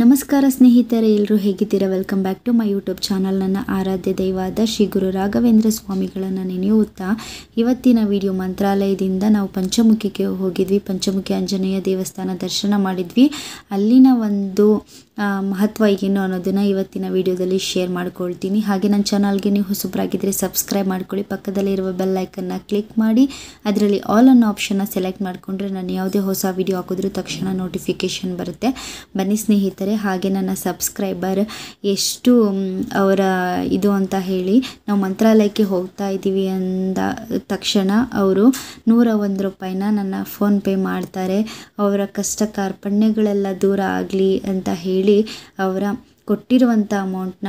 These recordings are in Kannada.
ನಮಸ್ಕಾರ ಸ್ನೇಹಿತರೆ ಎಲ್ಲರೂ ಹೇಗಿದ್ದೀರಾ welcome back to my YouTube channel ನನ್ನ ಆರಾಧ್ಯ ದೈವಾದ ಶ್ರೀ ಗುರು ರಾಘವೇಂದ್ರ ಸ್ವಾಮಿಗಳನ್ನು ನೆನೆಯುತ್ತಾ ಇವತ್ತಿನ ವಿಡಿಯೋ ಮಂತ್ರಾಲಯದಿಂದ ನಾವು ಪಂಚಮುಖಿಗೆ ಹೋಗಿದ್ವಿ ಪಂಚಮುಖಿ ಆಂಜನೇಯ ದೇವಸ್ಥಾನ ದರ್ಶನ ಮಾಡಿದ್ವಿ ಅಲ್ಲಿನ ಒಂದು ಮಹತ್ವ ಏನು ಅನ್ನೋದನ್ನು ಇವತ್ತಿನ ವಿಡಿಯೋದಲ್ಲಿ ಶೇರ್ ಮಾಡ್ಕೊಳ್ತೀನಿ ಹಾಗೆ ನನ್ನ ಚಾನಲ್ಗೆ ನೀವು ಹೊಸಬ್ರಾಗಿದ್ದರೆ ಸಬ್ಸ್ಕ್ರೈಬ್ ಮಾಡ್ಕೊಳ್ಳಿ ಪಕ್ಕದಲ್ಲಿರುವ ಬೆಲ್ಲೈಕನ್ನ ಕ್ಲಿಕ್ ಮಾಡಿ ಅದರಲ್ಲಿ ಆಲ್ ಅನ್ನೋ ಆಪ್ಷನ್ನ ಸೆಲೆಕ್ಟ್ ಮಾಡಿಕೊಂಡ್ರೆ ನಾನು ಯಾವುದೇ ಹೊಸ ವಿಡಿಯೋ ಹಾಕಿದ್ರೂ ತಕ್ಷಣ ನೋಟಿಫಿಕೇಷನ್ ಬರುತ್ತೆ ಬನ್ನಿ ಸ್ನೇಹಿತ ಮಾಡ್ತಾರೆ ಹಾಗೆ ನನ್ನ ಸಬ್ಸ್ಕ್ರೈಬರ್ ಎಷ್ಟು ಅವರ ಇದು ಅಂತ ಹೇಳಿ ನಾವು ಮಂತ್ರಾಲಯಕ್ಕೆ ಹೋಗ್ತಾ ಇದ್ದೀವಿ ಅಂದ ತಕ್ಷಣ ಅವರು ನೂರ ಒಂದು ರೂಪಾಯಿನ ನನ್ನ ಫೋನ್ಪೇ ಮಾಡ್ತಾರೆ ಅವರ ಕಷ್ಟ ಕಾರ್ಪಣ್ಯಗಳೆಲ್ಲ ದೂರ ಆಗಲಿ ಅಂತ ಹೇಳಿ ಅವರ ಕೊಟ್ಟಿರುವಂಥ ಅಮೌಂಟ್ನ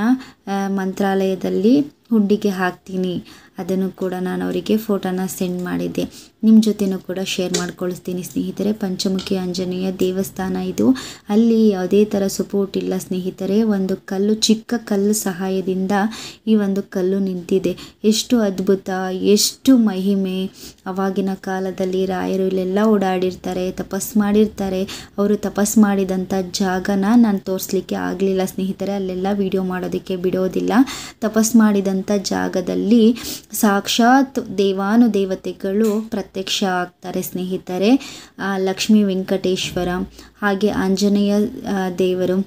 ಮಂತ್ರಾಲಯದಲ್ಲಿ ಹುಂಡಿಗೆ ಹಾಕ್ತೀನಿ ಅದನ್ನು ಕೂಡ ನಾನು ಅವರಿಗೆ ಫೋಟೋನ ಸೆಂಡ್ ಮಾಡಿದ್ದೆ ನಿಮ್ಮ ಜೊತೆನೂ ಕೂಡ ಶೇರ್ ಮಾಡ್ಕೊಳಿಸ್ತೀನಿ ಸ್ನೇಹಿತರೆ ಪಂಚಮುಖಿ ಆಂಜನೇಯ ದೇವಸ್ಥಾನ ಇದು ಅಲ್ಲಿ ಯಾವುದೇ ಥರ ಸಪೋರ್ಟ್ ಇಲ್ಲ ಸ್ನೇಹಿತರೆ ಒಂದು ಕಲ್ಲು ಚಿಕ್ಕ ಕಲ್ಲು ಸಹಾಯದಿಂದ ಈ ಒಂದು ಕಲ್ಲು ನಿಂತಿದೆ ಎಷ್ಟು ಅದ್ಭುತ ಎಷ್ಟು ಮಹಿಮೆ ಅವಾಗಿನ ಕಾಲದಲ್ಲಿ ರಾಯರು ಇಲ್ಲೆಲ್ಲ ಓಡಾಡಿರ್ತಾರೆ ತಪಸ್ ಮಾಡಿರ್ತಾರೆ ಅವರು ತಪಸ್ ಮಾಡಿದಂಥ ಜಾಗನ ನಾನು ತೋರಿಸ್ಲಿಕ್ಕೆ ಆಗಲಿಲ್ಲ ಸ್ನೇಹಿತರೆ ಅಲ್ಲೆಲ್ಲ ವಿಡಿಯೋ ಮಾಡೋದಕ್ಕೆ ಬಿಡೋದಿಲ್ಲ ತಪಸ್ ಮಾಡಿದಂಥ ಜಾಗದಲ್ಲಿ ಸಾಕ್ಷಾತ್ ದೇವತೆಗಳು ಪ್ರತ್ಯಕ್ಷ ಆಗ್ತಾರೆ ಸ್ನೇಹಿತರೆ ಲಕ್ಷ್ಮೀ ವೆಂಕಟೇಶ್ವರ ಹಾಗೆ ಆಂಜನೇಯ ದೇವರು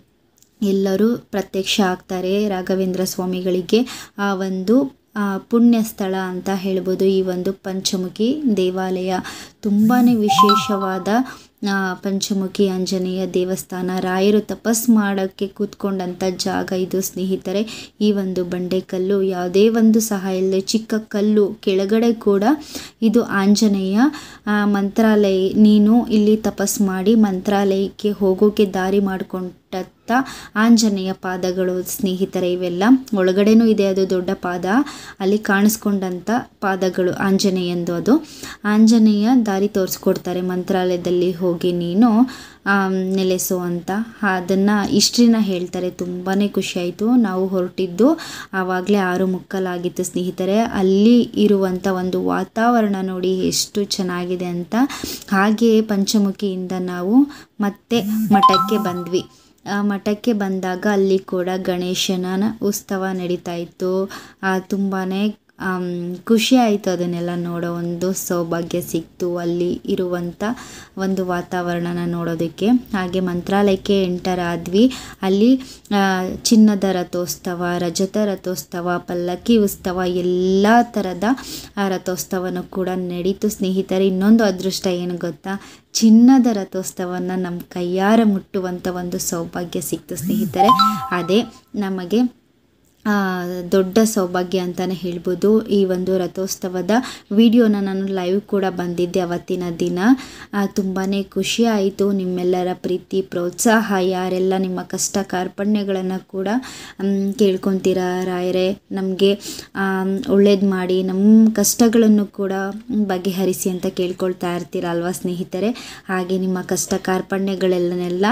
ಎಲ್ಲರೂ ಪ್ರತ್ಯಕ್ಷ ಆಗ್ತಾರೆ ರಾಘವೇಂದ್ರ ಸ್ವಾಮಿಗಳಿಗೆ ಆ ಒಂದು ಪುಣ್ಯ ಸ್ಥಳ ಅಂತ ಹೇಳ್ಬೋದು ಈ ಒಂದು ಪಂಚಮುಖಿ ದೇವಾಲಯ ತುಂಬಾ ವಿಶೇಷವಾದ ಪಂಚಮುಖಿ ಆಂಜನೇಯ ದೇವಸ್ಥಾನ ರಾಯರು ತಪಸ್ ಮಾಡೋಕ್ಕೆ ಕೂತ್ಕೊಂಡಂಥ ಜಾಗ ಇದು ಸ್ನೇಹಿತರೆ ಈ ಒಂದು ಬಂಡೆಕಲ್ಲು ಯಾವುದೇ ಒಂದು ಸಹ ಇಲ್ಲದೆ ಚಿಕ್ಕ ಕಲ್ಲು ಕೆಳಗಡೆ ಕೂಡ ಇದು ಆಂಜನೇಯ ಮಂತ್ರಾಲಯ ನೀನು ಇಲ್ಲಿ ತಪಸ್ ಮಾಡಿ ಮಂತ್ರಾಲಯಕ್ಕೆ ಹೋಗೋಕ್ಕೆ ದಾರಿ ಮಾಡಿಕೊಂಡು ಆಂಜನೇಯ ಪಾದಗಳು ಸ್ನೇಹಿತರೆ ಇವೆಲ್ಲ ಒಳಗಡೆನೂ ಇದೆ ಅದು ದೊಡ್ಡ ಪಾದ ಅಲ್ಲಿ ಕಾಣಿಸ್ಕೊಂಡಂಥ ಪಾದಗಳು ಆಂಜನೇಯ ಎಂದು ಅದು ಆಂಜನೇಯ ದಾರಿ ತೋರಿಸ್ಕೊಡ್ತಾರೆ ಮಂತ್ರಾಲಯದಲ್ಲಿ ಹೋಗಿ ನೀನು ನೆಲೆಸು ಅಂತ ಅದನ್ನು ಇಷ್ಟ್ರಿನ ಹೇಳ್ತಾರೆ ತುಂಬಾ ಖುಷಿಯಾಯಿತು ನಾವು ಹೊರಟಿದ್ದು ಆವಾಗಲೇ ಆರು ಮುಕ್ಕಲಾಗಿತ್ತು ಸ್ನೇಹಿತರೆ ಅಲ್ಲಿ ಇರುವಂಥ ಒಂದು ವಾತಾವರಣ ನೋಡಿ ಎಷ್ಟು ಚೆನ್ನಾಗಿದೆ ಅಂತ ಹಾಗೆಯೇ ಪಂಚಮುಖಿಯಿಂದ ನಾವು ಮತ್ತೆ ಮಠಕ್ಕೆ ಬಂದ್ವಿ ಮಠಕ್ಕೆ ಬಂದಾಗ ಅಲ್ಲಿ ಕೂಡ ಗಣೇಶನ ಉತ್ಸವ ನಡೀತಾ ಇತ್ತು ತುಂಬಾ ಖುಷಿ ಆಯಿತು ಅದನ್ನೆಲ್ಲ ನೋಡೋ ಒಂದು ಸೌಭಾಗ್ಯ ಸಿಕ್ತು ಅಲ್ಲಿ ಇರುವಂಥ ಒಂದು ವಾತಾವರಣನ ನೋಡೋದಕ್ಕೆ ಹಾಗೆ ಮಂತ್ರಾಲಯಕ್ಕೆ ಎಂಟರ್ ಆದ್ವಿ ಅಲ್ಲಿ ಚಿನ್ನದ ರಥೋತ್ಸವ ರಜತ ರಥೋತ್ಸವ ಪಲ್ಲಕ್ಕಿ ಉತ್ಸವ ಎಲ್ಲ ಥರದ ರಥೋತ್ಸವನೂ ಕೂಡ ನಡೀತು ಸ್ನೇಹಿತರೆ ಇನ್ನೊಂದು ಅದೃಷ್ಟ ಏನು ಗೊತ್ತಾ ಚಿನ್ನದ ರಥೋತ್ಸವನ ನಮ್ಮ ಕೈಯಾರ ಮುಟ್ಟುವಂಥ ಒಂದು ಸೌಭಾಗ್ಯ ಸಿಕ್ತು ಸ್ನೇಹಿತರೆ ಅದೇ ನಮಗೆ ದೊಡ್ಡ ಸೌಭಾಗ್ಯ ಅಂತಲೇ ಹೇಳ್ಬೋದು ಈ ಒಂದು ರಥೋತ್ಸವದ ವಿಡಿಯೋನ ನಾನು ಲೈವ್ ಕೂಡ ಬಂದಿದ್ದೆ ಅವತ್ತಿನ ದಿನ ತುಂಬಾ ಖುಷಿ ಆಯಿತು ನಿಮ್ಮೆಲ್ಲರ ಪ್ರೀತಿ ಪ್ರೋತ್ಸಾಹ ಯಾರೆಲ್ಲ ನಿಮ್ಮ ಕಷ್ಟ ಕಾರ್ಪಣ್ಯಗಳನ್ನು ಕೂಡ ಕೇಳ್ಕೊತೀರ ರಾಯರೇ ನಮಗೆ ಒಳ್ಳೇದು ಮಾಡಿ ನಮ್ಮ ಕಷ್ಟಗಳನ್ನು ಕೂಡ ಬಗೆಹರಿಸಿ ಅಂತ ಕೇಳ್ಕೊಳ್ತಾ ಇರ್ತೀರ ಅಲ್ವಾ ಸ್ನೇಹಿತರೆ ಹಾಗೆ ನಿಮ್ಮ ಕಷ್ಟ ಕಾರ್ಪಣ್ಯಗಳೆಲ್ಲನೆಲ್ಲ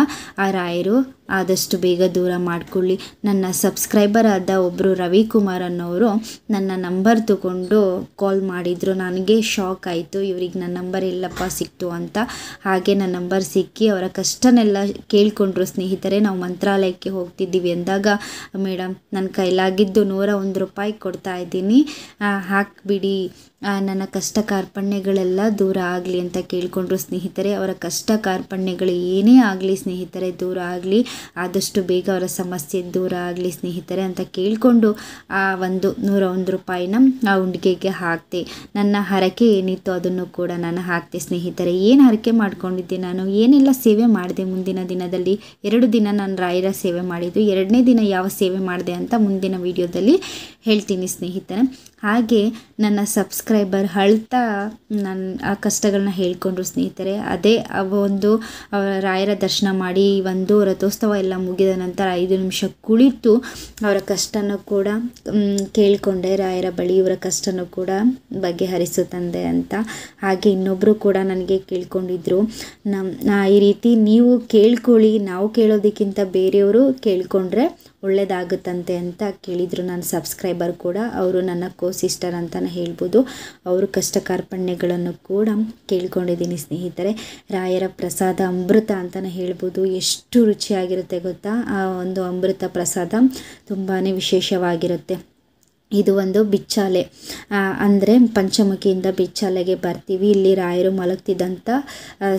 ಆ ರಾಯರು ಆದಷ್ಟು ಬೇಗ ದೂರ ಮಾಡಿಕೊಳ್ಳಿ ನನ್ನ ಸಬ್ಸ್ಕ್ರೈಬರ್ ಆದ ಒಬ್ಬರು ರವಿಕುಮಾರ್ ಅನ್ನೋರು ನನ್ನ ನಂಬರ್ ತಗೊಂಡು ಕಾಲ್ ಮಾಡಿದರು ನನಗೆ ಶಾಕ್ ಆಯಿತು ಇವ್ರಿಗೆ ನನ್ನ ನಂಬರ್ ಎಲ್ಲಪ್ಪ ಸಿಕ್ತು ಅಂತ ಹಾಗೆ ನನ್ನ ನಂಬರ್ ಸಿಕ್ಕಿ ಅವರ ಕಷ್ಟನೆಲ್ಲ ಕೇಳಿಕೊಂಡ್ರು ಸ್ನೇಹಿತರೆ ನಾವು ಮಂತ್ರಾಲಯಕ್ಕೆ ಹೋಗ್ತಿದ್ದೀವಿ ಅಂದಾಗ ಮೇಡಮ್ ನನ್ನ ಕೈಲಾಗಿದ್ದು ನೂರ ಒಂದು ರೂಪಾಯಿ ಕೊಡ್ತಾ ಇದ್ದೀನಿ ಹಾಕಿಬಿಡಿ ನನ್ನ ಕಷ್ಟ ಕಾರ್ಪಣ್ಯಗಳೆಲ್ಲ ದೂರ ಆಗಲಿ ಅಂತ ಕೇಳಿಕೊಂಡ್ರು ಸ್ನೇಹಿತರೆ ಅವರ ಕಷ್ಟ ಕಾರ್ಪಣ್ಯಗಳು ಏನೇ ಆಗಲಿ ಸ್ನೇಹಿತರೆ ದೂರ ಆಗಲಿ ಆದಷ್ಟು ಬೇಗ ಅವರ ಸಮಸ್ಯೆ ದೂರ ಆಗಲಿ ಸ್ನೇಹಿತರೆ ಅಂತ ಕೇಳಿಕೊಂಡು ಆ ಒಂದು ನೂರ ಒಂದು ರೂಪಾಯಿನ ಆ ಉಂಡಿಗೆಗೆ ಹಾಕ್ತೆ ನನ್ನ ಹರಕೆ ಏನಿತ್ತು ಅದನ್ನು ಕೂಡ ನಾನು ಹಾಕ್ತೆ ಸ್ನೇಹಿತರೆ ಏನು ಹರಕೆ ಮಾಡ್ಕೊಂಡಿದ್ದೆ ನಾನು ಏನೆಲ್ಲ ಸೇವೆ ಮಾಡಿದೆ ಮುಂದಿನ ದಿನದಲ್ಲಿ ಎರಡು ದಿನ ನಾನು ರಾಯರ ಸೇವೆ ಮಾಡಿದ್ದು ಎರಡನೇ ದಿನ ಯಾವ ಸೇವೆ ಮಾಡಿದೆ ಅಂತ ಮುಂದಿನ ವಿಡಿಯೋದಲ್ಲಿ ಹೇಳ್ತೀನಿ ಸ್ನೇಹಿತರೆ ಹಾಗೆ ನನ್ನ ಸಬ್ಸ್ಕ್ರೈ ಸಬ್ಸ್ಕ್ರೈಬರ್ ಅಳ್ತಾ ನನ್ನ ಆ ಕಷ್ಟಗಳನ್ನ ಹೇಳ್ಕೊಂಡ್ರು ಸ್ನೇಹಿತರೆ ಅದೇ ಒಂದು ರಾಯರ ದರ್ಶನ ಮಾಡಿ ಒಂದು ರಥೋತ್ಸವ ಎಲ್ಲ ಮುಗಿದ ನಂತರ ಐದು ನಿಮಿಷ ಕುಳಿತು ಅವರ ಕಷ್ಟನೂ ಕೂಡ ಕೇಳಿಕೊಂಡೆ ರಾಯರ ಬಳಿ ಇವರ ಕಷ್ಟನೂ ಕೂಡ ಬಗೆಹರಿಸು ತಂದೆ ಅಂತ ಹಾಗೆ ಇನ್ನೊಬ್ಬರು ಕೂಡ ನನಗೆ ಕೇಳ್ಕೊಂಡಿದ್ರು ನಮ್ಮ ಈ ರೀತಿ ನೀವು ಕೇಳ್ಕೊಳ್ಳಿ ನಾವು ಕೇಳೋದಕ್ಕಿಂತ ಬೇರೆಯವರು ಕೇಳ್ಕೊಂಡ್ರೆ ಒಳ್ಳೆಯದಾಗುತ್ತಂತೆ ಅಂತ ಕೇಳಿದರು ನನ್ನ ಸಬ್ಸ್ಕ್ರೈಬರ್ ಕೂಡ ಅವರು ನನ್ನ ಕೋ ಸಿಸ್ಟರ್ ಅಂತಲೇ ಹೇಳ್ಬೋದು ಅವರು ಕಷ್ಟ ಕಾರ್ಪಣ್ಯಗಳನ್ನು ಕೂಡ ಕೇಳ್ಕೊಂಡಿದ್ದೀನಿ ಸ್ನೇಹಿತರೆ ರಾಯರ ಪ್ರಸಾದ ಅಮೃತ ಅಂತಲೇ ಹೇಳ್ಬೋದು ಎಷ್ಟು ರುಚಿಯಾಗಿರುತ್ತೆ ಗೊತ್ತಾ ಆ ಒಂದು ಅಮೃತ ಪ್ರಸಾದ ತುಂಬಾ ವಿಶೇಷವಾಗಿರುತ್ತೆ ಇದು ಒಂದು ಬಿಚ್ಚಾಲೆ ಅಂದರೆ ಪಂಚಮುಖಿಯಿಂದ ಬಿಚ್ಚಾಲೆಗೆ ಬರ್ತೀವಿ ಇಲ್ಲಿ ರಾಯರು ಮಲಗ್ತಿದ್ದಂಥ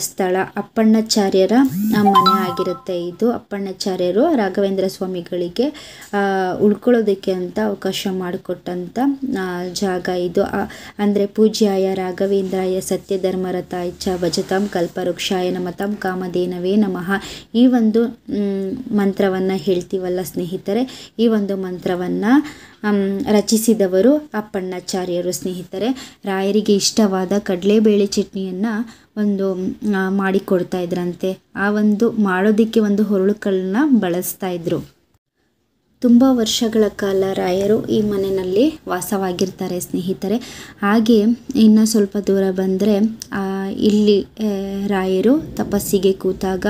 ಸ್ಥಳ ಅಪ್ಪಣ್ಣಾಚಾರ್ಯರ ಮನೆ ಆಗಿರುತ್ತೆ ಇದು ಅಪ್ಪಣ್ಣಾಚಾರ್ಯರು ರಾಘವೇಂದ್ರ ಸ್ವಾಮಿಗಳಿಗೆ ಉಳ್ಕೊಳ್ಳೋದಕ್ಕೆ ಅಂತ ಅವಕಾಶ ಮಾಡಿಕೊಟ್ಟಂಥ ಜಾಗ ಇದು ಅಂದರೆ ಪೂಜ್ಯಾಯ ರಾಘವೇಂದ್ರಾಯ ಸತ್ಯಧರ್ಮರಥ ಇಚ್ಛಾ ಭಜತಾಂ ಕಲ್ಪವೃಕ್ಷಾಯ ನಮತಂ ಕಾಮಧೇನವೇ ನಮಃ ಈ ಒಂದು ಮಂತ್ರವನ್ನು ಹೇಳ್ತೀವಲ್ಲ ಸ್ನೇಹಿತರೆ ಈ ಒಂದು ಮಂತ್ರವನ್ನು ರಚಿಸಿದವರು ಅಪ್ಪಣ್ಣಾಚಾರ್ಯರು ಸ್ನೇಹಿತರೆ ರಾಯರಿಗೆ ಇಷ್ಟವಾದ ಕಡಲೆಬೇಳೆ ಚಟ್ನಿಯನ್ನು ಒಂದು ಮಾಡಿಕೊಡ್ತಾ ಇದ್ರಂತೆ ಆ ಒಂದು ಮಾಡೋದಕ್ಕೆ ಒಂದು ಹೊರಳುಗಳನ್ನ ಬಳಸ್ತಾ ಇದ್ರು ತುಂಬ ವರ್ಷಗಳ ಕಾಲ ರಾಯರು ಈ ಮನೆಯಲ್ಲಿ ವಾಸವಾಗಿರ್ತಾರೆ ಸ್ನೇಹಿತರೆ ಹಾಗೆ ಇನ್ನು ಸ್ವಲ್ಪ ದೂರ ಬಂದರೆ ಇಲ್ಲಿ ರಾಯರು ತಪಸ್ಸಿಗೆ ಕೂತಾಗ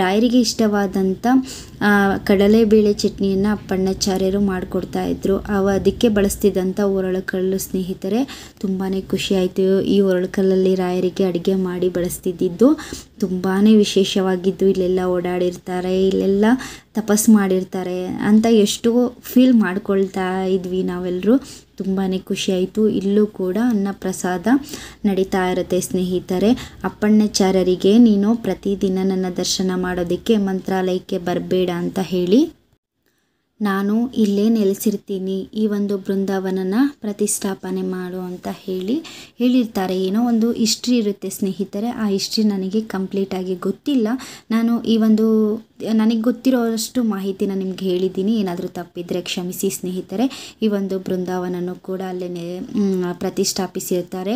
ರಾಯರಿಗೆ ಇಷ್ಟವಾದಂಥ ಕಡಲೆಬೇಳೆ ಚಟ್ನಿಯನ್ನು ಅಪ್ಪಣ್ಣಾಚಾರ್ಯರು ಮಾಡಿಕೊಡ್ತಾಯಿದ್ರು ಅವ ಅದಕ್ಕೆ ಬಳಸ್ತಿದ್ದಂಥ ಹೊರಳಕಲ್ಲು ಸ್ನೇಹಿತರೆ ತುಂಬಾ ಖುಷಿಯಾಯಿತು ಈ ಹೊರಳಕಲ್ಲಲ್ಲಿ ರಾಯರಿಗೆ ಅಡುಗೆ ಮಾಡಿ ಬಳಸ್ತಿದ್ದಿದ್ದು ತುಂಬಾ ವಿಶೇಷವಾಗಿದ್ದು ಇಲ್ಲೆಲ್ಲ ಓಡಾಡಿರ್ತಾರೆ ಇಲ್ಲೆಲ್ಲ ತಪಸ್ ಮಾಡಿರ್ತಾರೆ ಅಂತ ಎಷ್ಟೋ ಫೀಲ್ ಮಾಡ್ಕೊಳ್ತಾ ಇದ್ವಿ ನಾವೆಲ್ಲರೂ ತುಂಬಾ ಖುಷಿಯಾಯಿತು ಇಲ್ಲೂ ಕೂಡ ಅನ್ನ ಪ್ರಸಾದ ನಡೀತಾ ಇರುತ್ತೆ ಸ್ನೇಹಿತರೆ ಅಪ್ಪಣ್ಣಾಚಾರ್ಯರಿಗೆ ನೀನು ಪ್ರತಿದಿನ ನನ್ನ ದರ್ಶನ ಮಾಡೋದಕ್ಕೆ ಮಂತ್ರಾಲಯಕ್ಕೆ ಬರಬೇಡ ಅಂತ ಹೇಳಿ ನಾನು ಇಲ್ಲೇ ನೆಲೆಸಿರ್ತೀನಿ ಈ ಒಂದು ಬೃಂದಾವನನ ಪ್ರತಿಷ್ಠಾಪನೆ ಮಾಡು ಅಂತ ಹೇಳಿ ಹೇಳಿರ್ತಾರೆ ಏನೋ ಒಂದು ಇಷ್ಟ್ರಿ ಇರುತ್ತೆ ಸ್ನೇಹಿತರೆ ಆ ಹಿಸ್ಟ್ರಿ ನನಗೆ ಕಂಪ್ಲೀಟಾಗಿ ಗೊತ್ತಿಲ್ಲ ನಾನು ಈ ಒಂದು ನನಗೆ ಗೊತ್ತಿರೋಷ್ಟು ಮಾಹಿತಿನ ನಿಮ್ಗೆ ಹೇಳಿದ್ದೀನಿ ಏನಾದರೂ ತಪ್ಪಿದರೆ ಕ್ಷಮಿಸಿ ಸ್ನೇಹಿತರೆ ಈ ಒಂದು ಬೃಂದಾವನನ್ನು ಕೂಡ ಅಲ್ಲೇ ಪ್ರತಿಷ್ಠಾಪಿಸಿರ್ತಾರೆ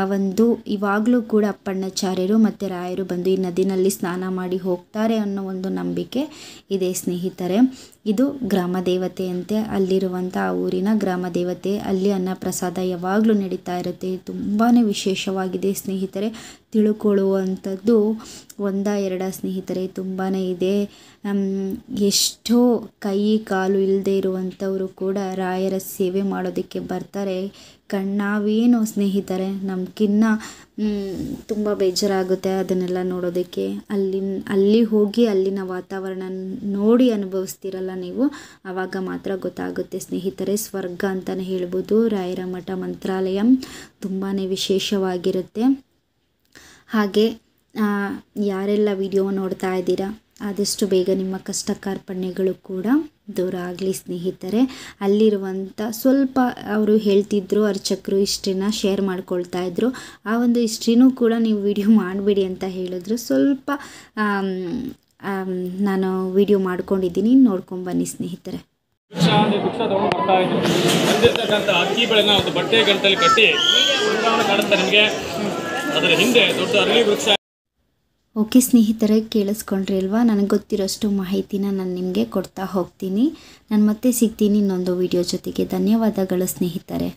ಆ ಒಂದು ಇವಾಗಲೂ ಕೂಡ ಅಪ್ಪಣ್ಣಾಚಾರ್ಯರು ಮತ್ತು ರಾಯರು ಬಂದು ಈ ನದಿನಲ್ಲಿ ಸ್ನಾನ ಮಾಡಿ ಹೋಗ್ತಾರೆ ಅನ್ನೋ ಒಂದು ನಂಬಿಕೆ ಇದೆ ಸ್ನೇಹಿತರೆ ಇದು ಗ್ರಾಮ ದೇವತೆಯಂತೆ ಅಲ್ಲಿರುವಂಥ ಆ ಊರಿನ ಗ್ರಾಮ ದೇವತೆ ಅಲ್ಲಿ ಅನ್ನ ಪ್ರಸಾದ ಯಾವಾಗಲೂ ನಡೀತಾ ಇರುತ್ತೆ ತುಂಬಾ ವಿಶೇಷವಾಗಿದೆ ಸ್ನೇಹಿತರೆ ತಿಳ್ಕೊಳ್ಳುವಂಥದ್ದು ಒಂದ ಎರಡ ಸ್ನೇಹಿತರೆ ತುಂಬಾ ಇದೆ ಎಷ್ಟೋ ಕೈ ಕಾಲು ಇಲ್ಲದೆ ಇರುವಂಥವರು ಕೂಡ ರಾಯರ ಸೇವೆ ಮಾಡೋದಕ್ಕೆ ಬರ್ತಾರೆ ಕಣ್ಣಾವೇನು ಸ್ನೇಹಿತರೆ ನಮ್ಗಿನ್ನ ತುಂಬ ಬೇಜಾರಾಗುತ್ತೆ ಅದನ್ನೆಲ್ಲ ನೋಡೋದಕ್ಕೆ ಅಲ್ಲಿ ಅಲ್ಲಿ ಹೋಗಿ ಅಲ್ಲಿನ ವಾತಾವರಣ ನೋಡಿ ಅನುಭವಿಸ್ತಿರಲ್ಲ ನೀವು ಆವಾಗ ಮಾತ್ರ ಗೊತ್ತಾಗುತ್ತೆ ಸ್ನೇಹಿತರೆ ಸ್ವರ್ಗ ಅಂತಲೇ ಹೇಳ್ಬೋದು ರಾಯರ ಮಠ ಮಂತ್ರಾಲಯ ತುಂಬಾ ವಿಶೇಷವಾಗಿರುತ್ತೆ ಹಾಗೆ ಯಾರೆಲ್ಲ ವಿಡಿಯೋ ನೋಡ್ತಾ ಇದ್ದೀರಾ ಆದಷ್ಟು ಬೇಗ ನಿಮ್ಮ ಕಷ್ಟ ಕಾರ್ಪಣ್ಯಗಳು ಕೂಡ ದೂರ ಆಗಲಿ ಸ್ನೇಹಿತರೆ ಅಲ್ಲಿರುವಂಥ ಸ್ವಲ್ಪ ಅವರು ಹೇಳ್ತಿದ್ರು ಅರ್ಚಕರು ಹಿಸ್ಟ್ರಿನ ಶೇರ್ ಮಾಡ್ಕೊಳ್ತಾ ಇದ್ರು ಆ ಒಂದು ಇಷ್ಟ್ರಿನೂ ಕೂಡ ನೀವು ವಿಡಿಯೋ ಮಾಡಬೇಡಿ ಅಂತ ಹೇಳಿದ್ರು ಸ್ವಲ್ಪ ನಾನು ವಿಡಿಯೋ ಮಾಡ್ಕೊಂಡಿದ್ದೀನಿ ನೋಡ್ಕೊಂಬನ್ನಿ ಸ್ನೇಹಿತರೆ ಒಂದು ಬಟ್ಟೆ ಗಂಟಲ್ಲಿ ಕಟ್ಟಿ ನಿಮಗೆ ಅದರ ಹಿಂದೆ ದೊಡ್ಡ ಅರಳಿ ವೃಕ್ಷ ಓಕೆ ಸ್ನೇಹಿತರೆ ಕೇಳಿಸ್ಕೊಂಡ್ರಿ ಅಲ್ವಾ ನನಗೆ ಗೊತ್ತಿರೋಷ್ಟು ಮಾಹಿತಿನ ನಾನು ನಿಮಗೆ ಕೊಡ್ತಾ ಹೋಗ್ತೀನಿ ನಾನು ಮತ್ತೆ ಸಿಗ್ತೀನಿ ಇನ್ನೊಂದು ವಿಡಿಯೋ ಜೊತೆಗೆ ಧನ್ಯವಾದಗಳು ಸ್ನೇಹಿತರೆ